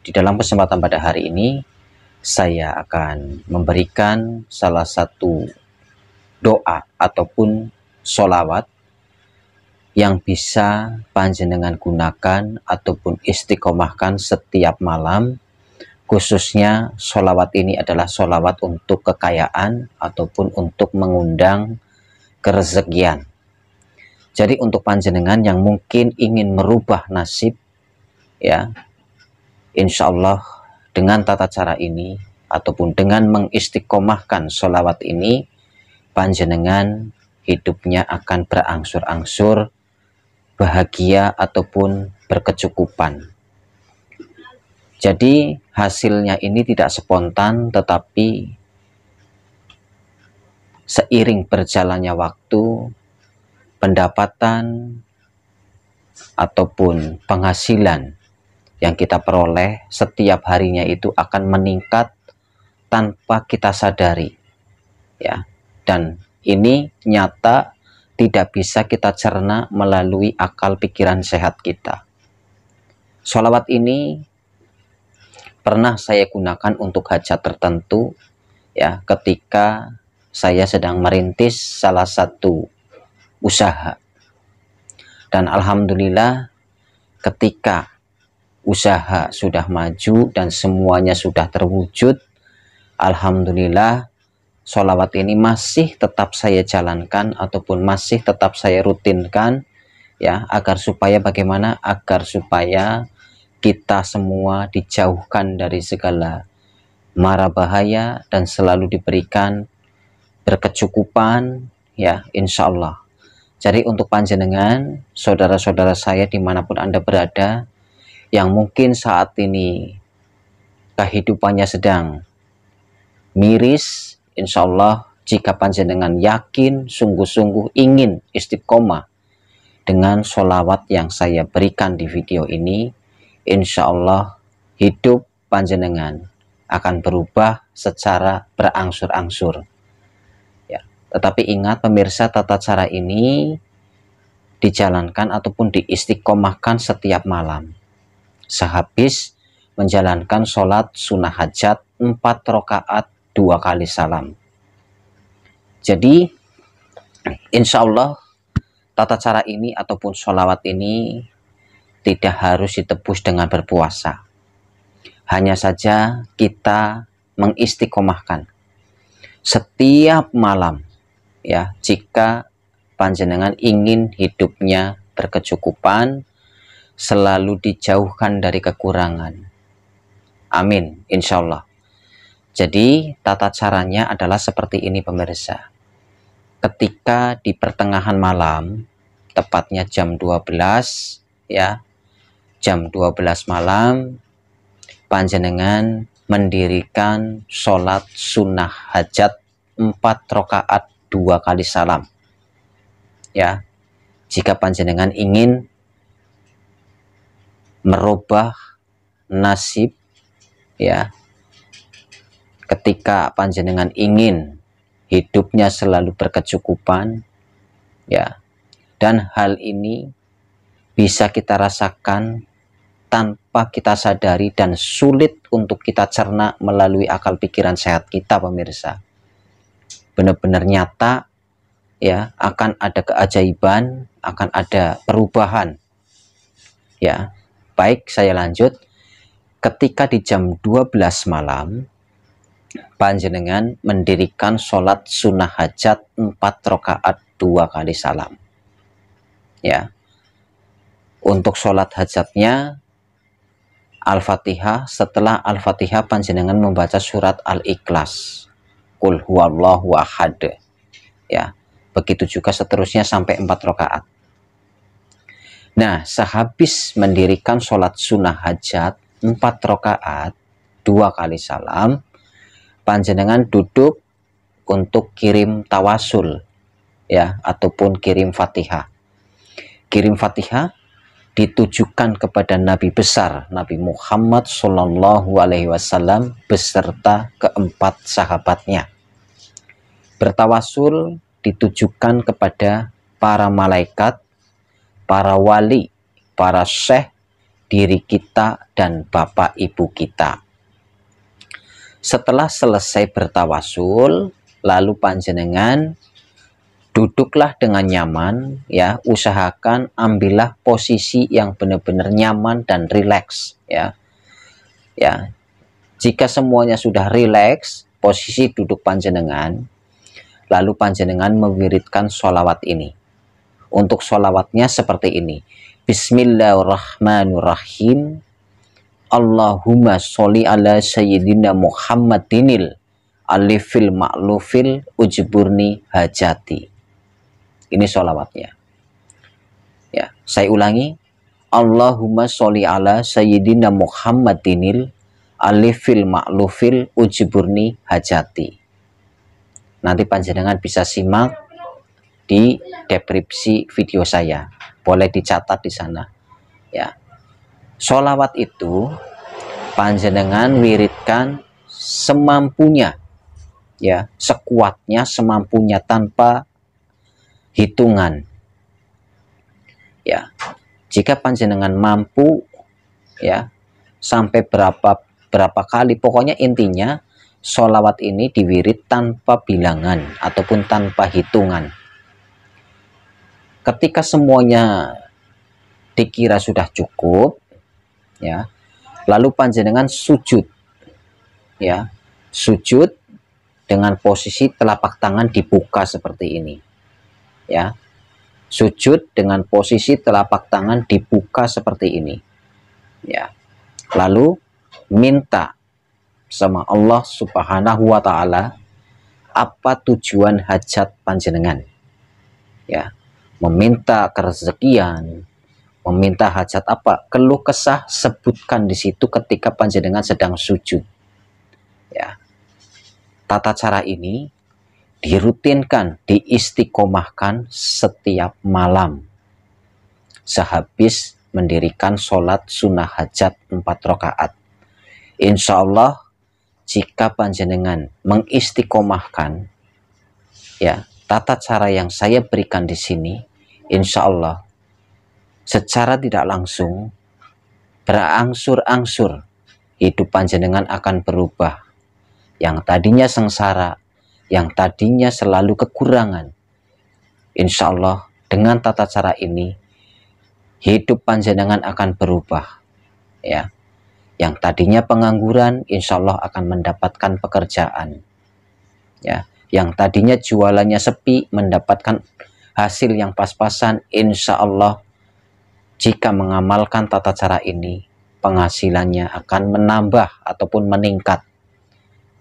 di dalam kesempatan pada hari ini, saya akan memberikan salah satu doa ataupun solawat yang bisa panjenengan gunakan ataupun istiqomahkan setiap malam khususnya solawat ini adalah solawat untuk kekayaan ataupun untuk mengundang kerezekian jadi untuk panjenengan yang mungkin ingin merubah nasib ya Insya Allah dengan tata cara ini ataupun dengan mengistiqomahkan sholawat ini panjenengan hidupnya akan berangsur-angsur bahagia ataupun berkecukupan. Jadi hasilnya ini tidak spontan tetapi seiring berjalannya waktu pendapatan ataupun penghasilan yang kita peroleh setiap harinya itu akan meningkat tanpa kita sadari ya dan ini nyata tidak bisa kita cerna melalui akal pikiran sehat kita sholawat ini pernah saya gunakan untuk hajat tertentu ya ketika saya sedang merintis salah satu usaha dan Alhamdulillah ketika usaha sudah maju dan semuanya sudah terwujud Alhamdulillah sholawat ini masih tetap saya jalankan ataupun masih tetap saya rutinkan ya agar supaya bagaimana agar supaya kita semua dijauhkan dari segala mara bahaya dan selalu diberikan berkecukupan ya insya Allah jadi untuk panjenengan saudara-saudara saya dimanapun anda berada yang mungkin saat ini kehidupannya sedang miris, insya Allah jika panjenengan yakin sungguh-sungguh ingin istiqomah dengan sholawat yang saya berikan di video ini, insya Allah hidup panjenengan akan berubah secara berangsur-angsur. Ya. Tetapi ingat pemirsa tata cara ini dijalankan ataupun diistiqomahkan setiap malam sehabis menjalankan sholat sunnah hajat 4 rokaat dua kali salam. Jadi, insya Allah tata cara ini ataupun sholawat ini tidak harus ditebus dengan berpuasa. Hanya saja kita mengistiqomahkan setiap malam ya jika panjenengan ingin hidupnya berkecukupan selalu dijauhkan dari kekurangan. Amin, insya Allah. Jadi, tata caranya adalah seperti ini pemirsa. Ketika di pertengahan malam, tepatnya jam 12, ya, jam 12 malam, panjenengan mendirikan sholat sunnah hajat 4 rokaat dua kali salam. Ya, jika panjenengan ingin merubah nasib ya ketika panjenengan ingin hidupnya selalu berkecukupan ya dan hal ini bisa kita rasakan tanpa kita sadari dan sulit untuk kita cerna melalui akal pikiran sehat kita pemirsa benar-benar nyata ya akan ada keajaiban akan ada perubahan ya Baik, saya lanjut. Ketika di jam 12 malam, panjenengan mendirikan sholat sunnah hajat 4 rakaat dua kali salam. Ya. Untuk sholat hajatnya, Al-Fatihah, setelah Al-Fatihah panjenengan membaca surat Al-Ikhlas. Kul huwallahu ahad. Ya. Begitu juga seterusnya sampai 4 rakaat. Nah, sehabis mendirikan sholat sunnah hajat empat rokaat, dua kali salam, panjenengan duduk untuk kirim tawasul ya ataupun kirim fatihah. Kirim fatihah ditujukan kepada Nabi besar Nabi Muhammad Sallallahu Alaihi Wasallam beserta keempat sahabatnya. Bertawasul ditujukan kepada para malaikat para wali, para syekh, diri kita, dan bapak ibu kita. Setelah selesai bertawasul, lalu panjenengan duduklah dengan nyaman ya usahakan ambillah posisi yang benar-benar nyaman dan rileks ya ya jika semuanya sudah rileks posisi duduk panjenengan lalu panjenengan mengiritkan sholawat ini untuk solawatnya seperti ini. Bismillahirrahmanirrahim. Allahumma sholli ala sayyidina Muhammadinil alifil ma'lufil ujburni hajati. Ini solawatnya. Ya, saya ulangi. Allahumma sholli ala sayyidina Muhammadinil alifil ma'lufil ujburni hajati. Nanti panjenengan bisa simak di deskripsi video saya boleh dicatat di sana ya solawat itu panjenengan wiridkan semampunya ya sekuatnya semampunya tanpa hitungan ya jika panjenengan mampu ya sampai berapa berapa kali pokoknya intinya solawat ini diwirid tanpa bilangan ataupun tanpa hitungan ketika semuanya dikira sudah cukup ya lalu panjenengan sujud ya sujud dengan posisi telapak tangan dibuka seperti ini ya sujud dengan posisi telapak tangan dibuka seperti ini ya lalu minta sama Allah Subhanahu wa taala apa tujuan hajat panjenengan ya meminta kerezekian, meminta hajat apa, keluh kesah sebutkan di situ ketika panjenengan sedang sujud. Ya. Tata cara ini dirutinkan, diistiqomahkan setiap malam. Sehabis mendirikan sholat sunnah hajat empat rokaat. Insya Allah jika panjenengan mengistiqomahkan ya tata cara yang saya berikan di sini insya Allah secara tidak langsung berangsur-angsur hidup panjenengan akan berubah yang tadinya sengsara yang tadinya selalu kekurangan insya Allah dengan tata cara ini hidup panjenengan akan berubah ya yang tadinya pengangguran insya Allah akan mendapatkan pekerjaan ya yang tadinya jualannya sepi mendapatkan hasil yang pas-pasan insya Allah jika mengamalkan tata cara ini penghasilannya akan menambah ataupun meningkat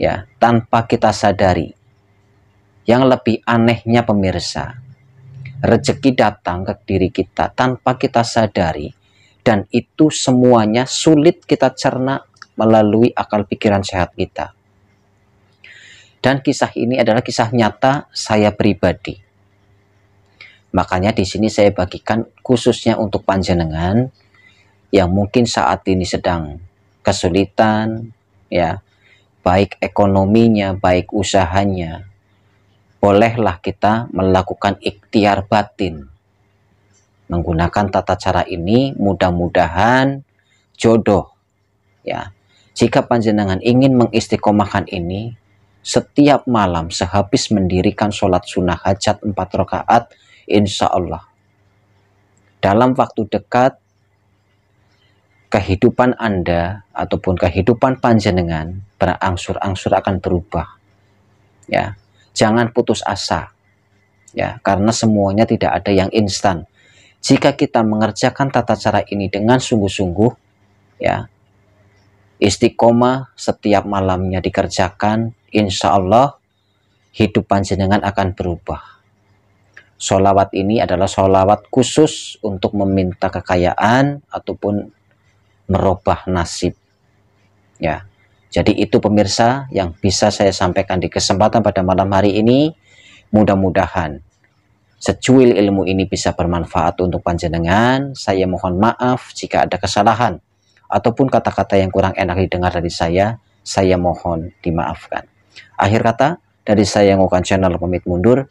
ya tanpa kita sadari yang lebih anehnya pemirsa rezeki datang ke diri kita tanpa kita sadari dan itu semuanya sulit kita cerna melalui akal pikiran sehat kita dan kisah ini adalah kisah nyata saya pribadi Makanya di sini saya bagikan khususnya untuk panjenengan yang mungkin saat ini sedang kesulitan ya, baik ekonominya, baik usahanya. Bolehlah kita melakukan ikhtiar batin. Menggunakan tata cara ini mudah-mudahan jodoh ya. Jika panjenengan ingin mengistiqomahkan ini, setiap malam sehabis mendirikan sholat sunnah hajat empat rakaat insya Allah dalam waktu dekat kehidupan Anda ataupun kehidupan panjenengan berangsur-angsur akan berubah. Ya, jangan putus asa. Ya, karena semuanya tidak ada yang instan. Jika kita mengerjakan tata cara ini dengan sungguh-sungguh, ya, istiqomah setiap malamnya dikerjakan, insya Allah hidup panjenengan akan berubah solawat ini adalah solawat khusus untuk meminta kekayaan ataupun merubah nasib. Ya, jadi itu pemirsa yang bisa saya sampaikan di kesempatan pada malam hari ini. Mudah-mudahan secuil ilmu ini bisa bermanfaat untuk panjenengan. Saya mohon maaf jika ada kesalahan ataupun kata-kata yang kurang enak didengar dari saya. Saya mohon dimaafkan. Akhir kata dari saya yang bukan channel pemit mundur.